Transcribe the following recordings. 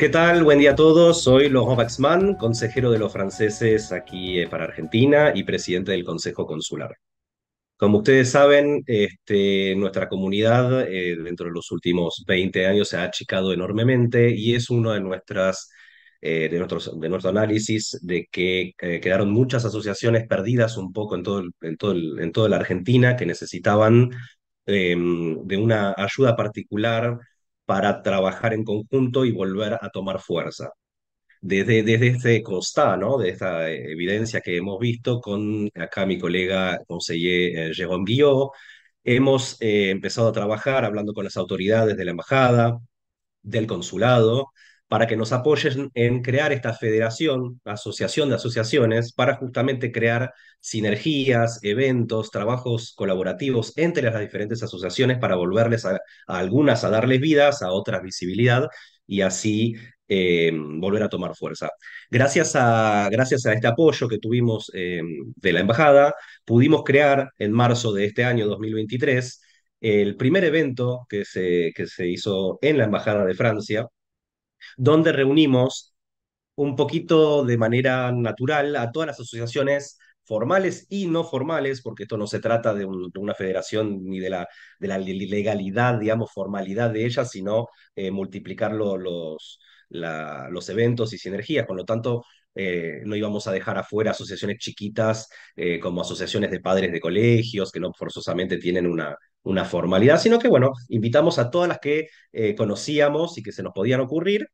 ¿Qué tal? Buen día a todos. Soy Laurent Baxman, consejero de los franceses aquí eh, para Argentina y presidente del Consejo Consular. Como ustedes saben, este, nuestra comunidad eh, dentro de los últimos 20 años se ha achicado enormemente y es uno de, nuestras, eh, de, nuestros, de nuestro análisis de que quedaron muchas asociaciones perdidas un poco en, todo en, todo en toda la Argentina que necesitaban em, de una ayuda particular para trabajar en conjunto y volver a tomar fuerza. Desde, desde este costado, ¿no? de esta eh, evidencia que hemos visto con acá mi colega conseller eh, Jérôme Guillot, hemos eh, empezado a trabajar hablando con las autoridades de la embajada, del consulado, para que nos apoyen en crear esta federación, asociación de asociaciones, para justamente crear sinergias, eventos, trabajos colaborativos entre las diferentes asociaciones para volverles a, algunas a darles vidas, a otras visibilidad y así eh, volver a tomar fuerza. Gracias a, gracias a este apoyo que tuvimos eh, de la embajada, pudimos crear en marzo de este año 2023 el primer evento que se, que se hizo en la Embajada de Francia, donde reunimos un poquito de manera natural a todas las asociaciones formales y no formales, porque esto no se trata de, una federación ni de la, de la, legalidad, digamos, formalidad de ellas, sino eh, multiplicar los, los eventos y sinergias. con lo tanto, eh, no íbamos a dejar afuera asociaciones chiquitas eh, como asociaciones de padres de colegios, que no forzosamente tienen una, una formalidad, sino que, bueno, invitamos a todas las que eh, conocíamos y que se nos podían ocurrir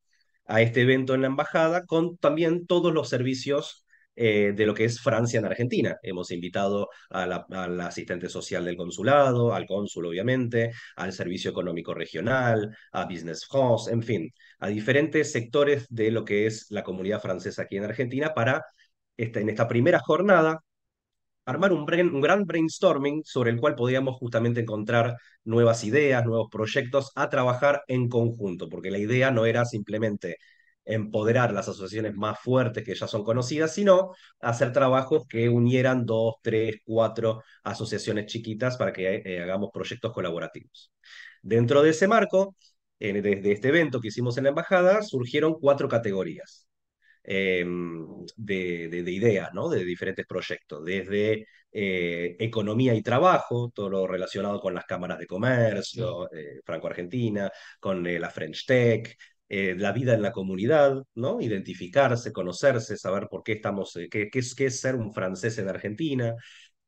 a este evento en la embajada con también todos los servicios eh, de lo que es Francia en Argentina. Hemos invitado a la, asistente social del consulado, al cónsul obviamente, al Servicio Económico Regional, a Business France, en fin, a diferentes sectores de lo que es la comunidad francesa aquí en Argentina para, esta, en esta primera jornada, armar un, gran brainstorming sobre el cual podíamos justamente encontrar nuevas ideas, nuevos proyectos a trabajar en conjunto, porque la idea no era simplemente empoderar las asociaciones más fuertes que ya son conocidas, sino hacer trabajos que unieran dos, tres, cuatro asociaciones chiquitas para que eh, hagamos proyectos colaborativos. Dentro de ese marco, desde este evento que hicimos en la embajada, surgieron cuatro categorías. Em, de, ideas, ¿no? de diferentes proyectos, desde eh, economía y trabajo, todo lo relacionado con las cámaras de comercio, eh, Franco-Argentina, con eh, la French Tech, la vida en la comunidad, ¿no? Identificarse, conocerse, saber por qué estamos, qué, es, qué, es, ser un francés en Argentina.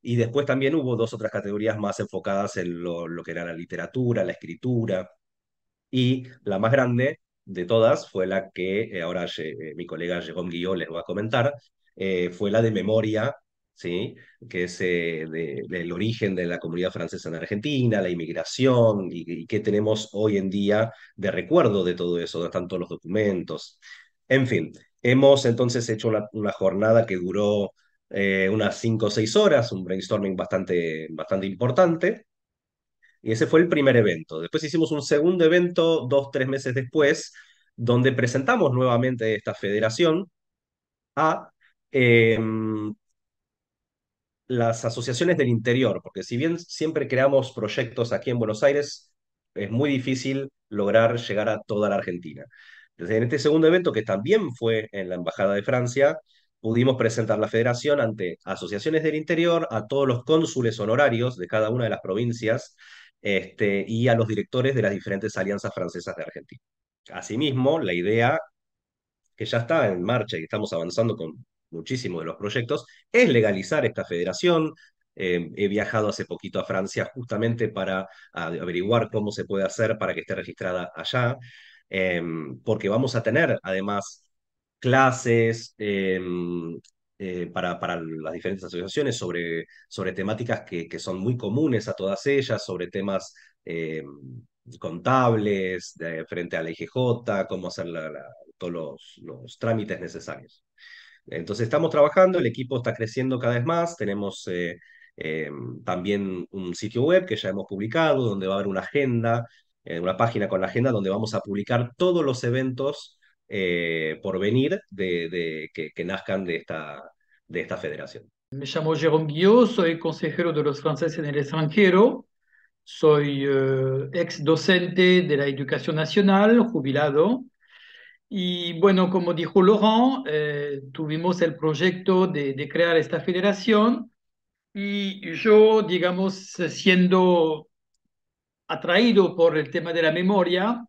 Y después también hubo dos otras categorías más enfocadas en lo, lo que era la literatura, la escritura. Y la más grande de todas fue la que eh, ahora eh, eh, mi colega Jérôme Guillot les va a comentar, fue la de memoria ¿sí? que es el del origen de la comunidad francesa en Argentina, la inmigración y, qué tenemos hoy en día de recuerdo de todo eso, de están los documentos. En fin, hemos entonces hecho una, jornada que duró unas cinco o seis horas, un brainstorming bastante, bastante importante. Y ese fue el primer evento. Después hicimos un segundo evento dos, tres meses después, donde presentamos nuevamente esta federación a em, las asociaciones del interior, porque si bien siempre creamos proyectos aquí en Buenos Aires, es muy difícil lograr llegar a toda la Argentina. Entonces, en este segundo evento, que también fue en la Embajada de Francia, pudimos presentar la federación ante asociaciones del interior, a todos los cónsules honorarios de cada una de las provincias este, y a los directores de las diferentes alianzas francesas de Argentina. Asimismo, la idea que ya está en marcha y estamos avanzando con muchísimos de los proyectos es legalizar esta federación. Eh, he viajado hace poquito a Francia justamente para averiguar cómo se puede hacer para que esté registrada allá, eh, porque vamos a tener además clases, eh, eh, para, las diferentes asociaciones sobre, sobre temáticas que, son muy comunes a todas ellas, sobre temas eh, contables, frente a la IGJ, cómo hacer todos los, trámites necesarios. Entonces estamos trabajando, el equipo está creciendo cada vez más, tenemos eh, también un sitio web que ya hemos publicado, donde va a haber una agenda, una página con la agenda donde vamos a publicar todos los eventos eh, por venir de, que, nazcan de esta, de esta federación. Me llamo Jérôme Guillot, soy consejero de los franceses en el extranjero, soy eh, ex docente de la educación nacional, jubilado. Y bueno, como dijo Laurent, eh, tuvimos el proyecto de crear esta federación y yo, digamos, siendo atraído por el tema de la memoria,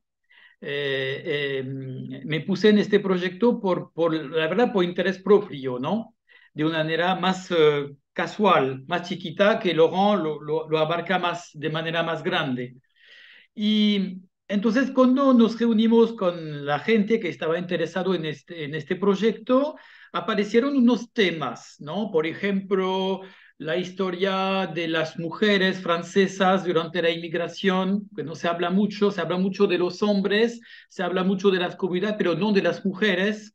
eh, em, me puse en este proyecto por, por, la verdad, por interés propio, ¿no? De una manera más eh, casual, más chiquita, que Laurent lo, lo, lo, abarca más, de manera más grande. Y entonces cuando nos reunimos con la gente que estaba interesado en este, en este proyecto, aparecieron unos temas, ¿no? Por ejemplo, la historia de las mujeres francesas durante la inmigración, que pues no se habla mucho, se habla mucho de los hombres, se habla mucho de las comunidades, pero no de las mujeres.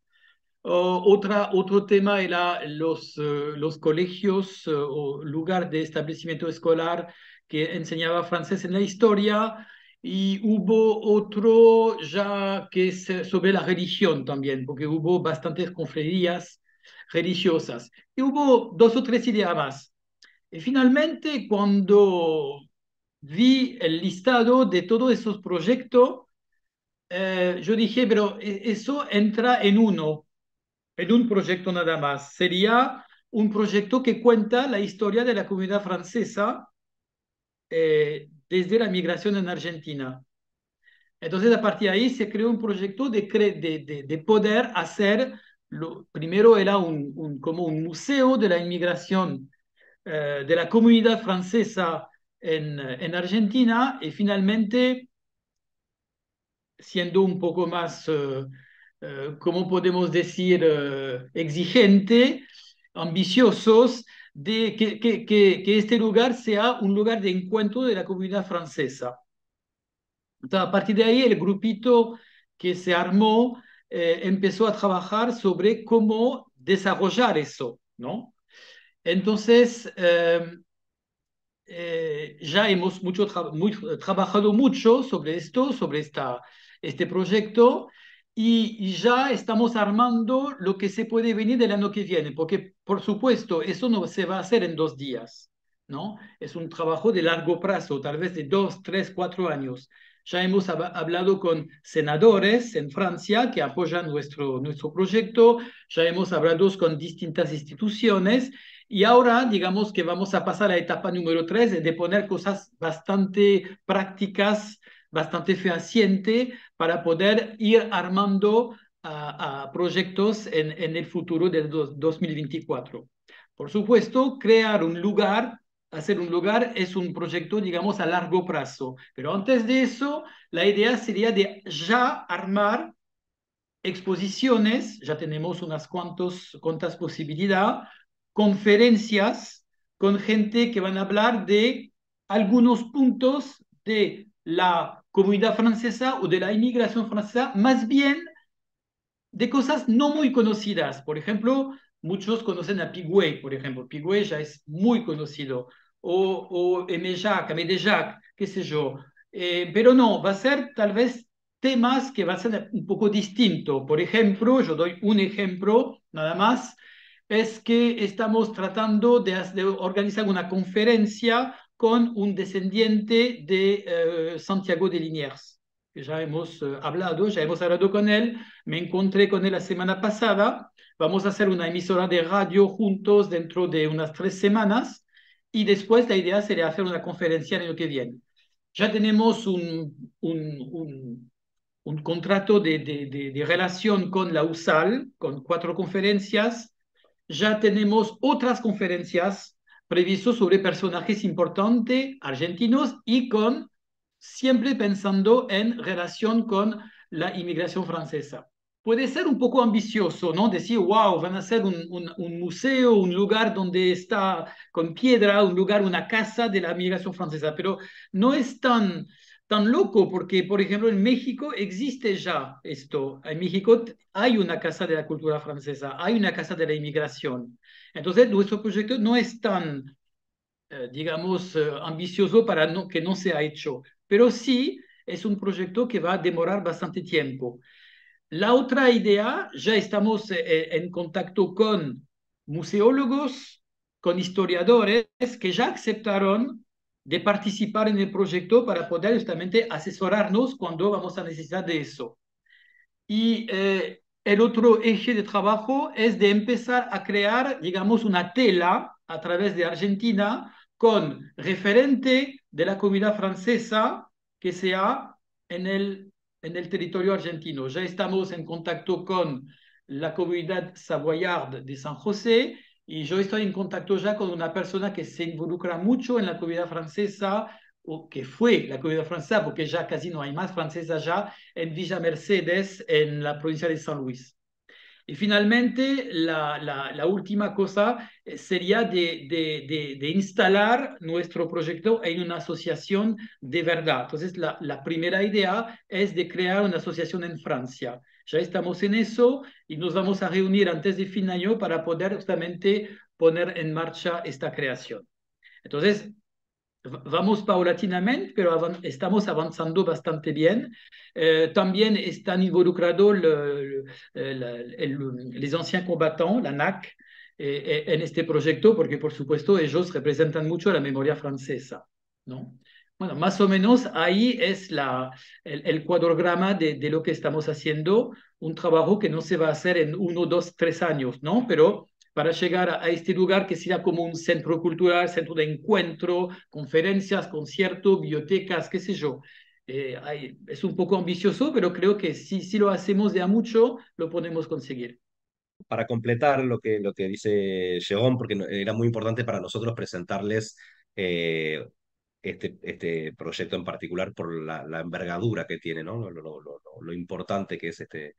otra, otro tema era los, eh, los colegios eh, o lugar de establecimiento escolar que enseñaba francés en la historia y hubo otro ya que es eh, sobre la religión también, porque hubo bastantes confrerías religiosas. Y hubo dos o tres ideas más. Y finalmente, cuando vi el listado de todos esos proyectos, eh, yo dije, pero e, eso entra en uno, en un proyecto nada más. Sería un proyecto que cuenta la historia de la comunidad francesa eh, desde la migración en Argentina. Entonces, a partir de ahí se creó un proyecto de, poder hacer, primero era un, un, como un museo de la inmigración eh, de la comunidad francesa en, Argentina y finalmente, siendo un poco más, eh, eh, como podemos decir?, exigente, ambiciosos, de que, que, este lugar sea un lugar de encuentro de la comunidad francesa. Entonces, a partir de ahí, el grupito que se armó empezó a trabajar sobre cómo desarrollar eso, ¿no? Entonces, em, eh, ya hemos mucho eh, trabajado mucho sobre esto, sobre esta, este proyecto, y, y, ya estamos armando lo que se puede venir del año que viene, porque por supuesto eso no se va a hacer en dos días, ¿no? Es un trabajo de largo plazo, tal vez de dos, tres, cuatro años. Ya hemos hablado con senadores en Francia que apoyan nuestro, nuestro proyecto, ya hemos hablado con distintas instituciones y ahora digamos que vamos a pasar a la etapa número tres de poner cosas bastante prácticas, bastante fehacientes para poder ir armando a, proyectos en, en, el futuro del 2024. Por supuesto, crear un lugar hacer un lugar es un proyecto, digamos, a largo plazo. Pero antes de eso, la idea sería de ya armar exposiciones, ya tenemos unas cuantas posibilidades, conferencias con gente que van a hablar de algunos puntos de la comunidad francesa o de la inmigración francesa, más bien de cosas no muy conocidas. Por ejemplo, muchos conocen a Pigüey, por ejemplo. Pigüey ya es muy conocido o, o M. Jacques, qué sé yo. Eh, pero no, va a ser tal vez temas que va a ser un poco distinto. Por ejemplo, yo doy un ejemplo nada más, es que estamos tratando de, organizar una conferencia con un descendiente de eh, Santiago de Liniers, que ya hemos eh, hablado, ya hemos hablado con él, me encontré con él la semana pasada, vamos a hacer una emisora de radio juntos dentro de unas tres semanas y después la idea sería hacer una conferencia el año que viene. Ya tenemos un, un, un, contrato de, de, relación con la USAL, con cuatro conferencias. Ya tenemos otras conferencias previstas sobre personajes importantes argentinos y con siempre pensando en relación con la inmigración francesa puede ser un poco ambicioso, ¿no? Decir, wow, van a ser un, museo, un lugar donde está con piedra, un lugar, una casa de la migración francesa, pero no es tan, tan loco porque, por ejemplo, en México existe ya esto. En México hay una casa de la cultura francesa, hay una casa de la inmigración. Entonces, nuestro proyecto no es tan, eh, digamos, eh, ambicioso para que no se ha hecho, pero sí es un proyecto que va a demorar bastante tiempo. La otra idea, ya estamos eh, eh, en contacto con museólogos, con historiadores que ya aceptaron de participar en el proyecto para poder justamente asesorarnos cuando vamos a necesitar de eso. Y eh, el otro eje de trabajo es de empezar a crear, digamos, una tela a través de Argentina con referente de la comunidad francesa que sea en el en el territorio argentino. Ya estamos en contacto con la comunidad savoyard de San José y yo estoy en contacto ya con una persona que se involucra mucho en la comunidad francesa o que fue la comunidad francesa, porque ya casi no hay más francesa ya, en Villa Mercedes, en la provincia de San Luis. Y finalmente, la, última cosa eh, sería de, de, instalar nuestro proyecto en una asociación de verdad. Entonces, la, la, primera idea es de crear una asociación en Francia. Ya estamos en eso y nos vamos a reunir antes de fin de año para poder justamente poner en marcha esta creación. Entonces, vamos paulatinamente, pero estamos avanzando bastante bien. Eh, también están involucrados los anciens combattants, la NAC, eh, eh, en este proyecto, porque por supuesto ellos representan mucho la memoria francesa. ¿no? Bueno, más o menos ahí es la, el, cuadrograma de, lo que estamos haciendo, un trabajo que no se va a hacer en uno, dos, tres años, ¿no? Pero para llegar a, este lugar que será como un centro cultural, centro de encuentro, conferencias, conciertos, bibliotecas, qué sé yo. Eh, es un poco ambicioso, pero creo que si, si lo hacemos de a mucho, lo podemos conseguir para completar lo que, lo que dice Jeón, porque era muy importante para nosotros presentarles eh, este, este proyecto en particular por la, la envergadura que tiene, ¿no? Lo, lo, lo, lo, importante que es este,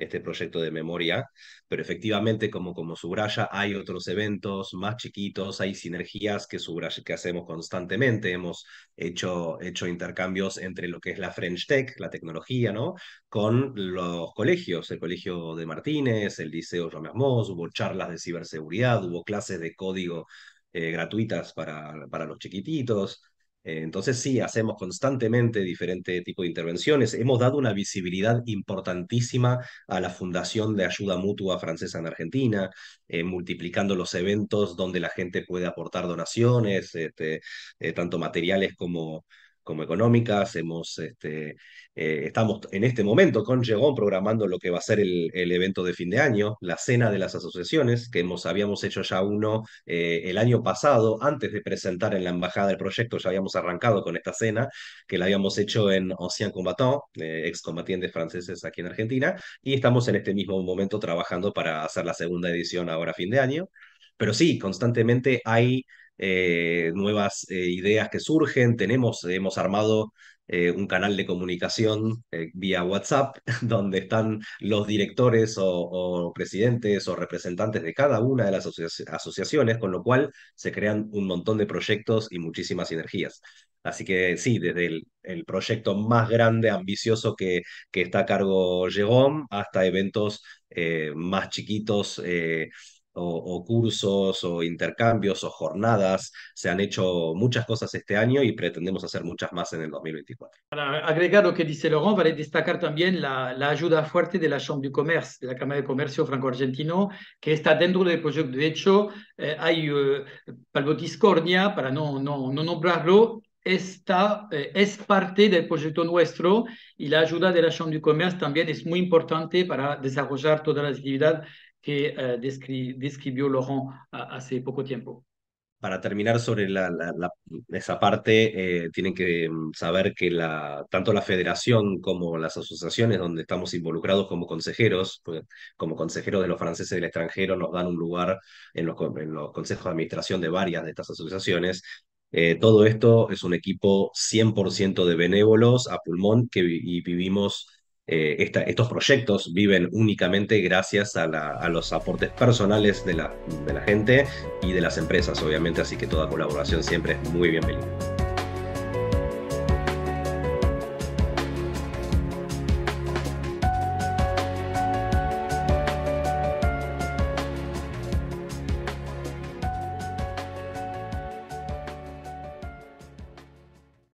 este proyecto de memoria, pero efectivamente, como, como subraya, hay otros eventos más chiquitos, hay sinergias que, que hacemos constantemente, hemos hecho, hecho intercambios entre lo que es la French Tech, la tecnología, ¿no? Con los colegios, el Colegio de Martínez, el Liceo James Moss, hubo charlas de ciberseguridad, hubo clases de código eh, gratuitas para los chiquititos. Eh, entonces sí, hacemos constantemente diferentes tipos de intervenciones. Hemos dado una visibilidad importantísima a la Fundación de Ayuda Mutua Francesa en Argentina, eh, multiplicando los eventos donde la gente puede aportar donaciones, este, eh, tanto materiales como, como económicas, hemos, este, eh, estamos en este momento con Llegón programando lo que va a ser el, evento de fin de año, la cena de las asociaciones, que hemos, habíamos hecho ya uno eh, el año pasado, antes de presentar en la embajada el proyecto, ya habíamos arrancado con esta cena, que la habíamos hecho en Ancien Combatant, ex eh, excombatientes franceses aquí en Argentina, y estamos en este mismo momento trabajando para hacer la segunda edición ahora fin de año. Pero sí, constantemente hay eh, nuevas eh, ideas que surgen. Tenemos, hemos armado eh, un canal de comunicación vía WhatsApp, donde están los directores o, presidentes o representantes de cada una de las asociaciones, con lo cual se crean un montón de proyectos y muchísimas sinergias. Así que sí, desde el, proyecto más grande, ambicioso que, que está a cargo Llegón, hasta eventos más chiquitos o, cursos o intercambios o jornadas. Se han hecho muchas cosas este año y pretendemos hacer muchas más en el 2024. Para agregar lo que dice Laurent, vale destacar también la, la ayuda fuerte de la Chambre du Commerce, de la Cámara de Comercio Franco-Argentino, que está dentro del proyecto. De hecho, eh, hay eh, para no, no, no nombrarlo, Está, eh, es parte del proyecto nuestro y la ayuda de la Chambre de Comercio también es muy importante para desarrollar toda la actividad que eh, describió Laurent hace poco tiempo. Para terminar sobre la, esa parte, eh, tienen que mm, saber que tanto la federación como las asociaciones donde estamos involucrados como consejeros, pues, como consejeros de los franceses del extranjero, nos dan un lugar en los, en los consejos de administración de varias de estas asociaciones, eh, todo esto es un equipo 100% de benévolos a pulmón que y vivimos eh, estos proyectos viven únicamente gracias a, los aportes personales de la gente y de las empresas, obviamente, así que toda colaboración siempre es muy bienvenida.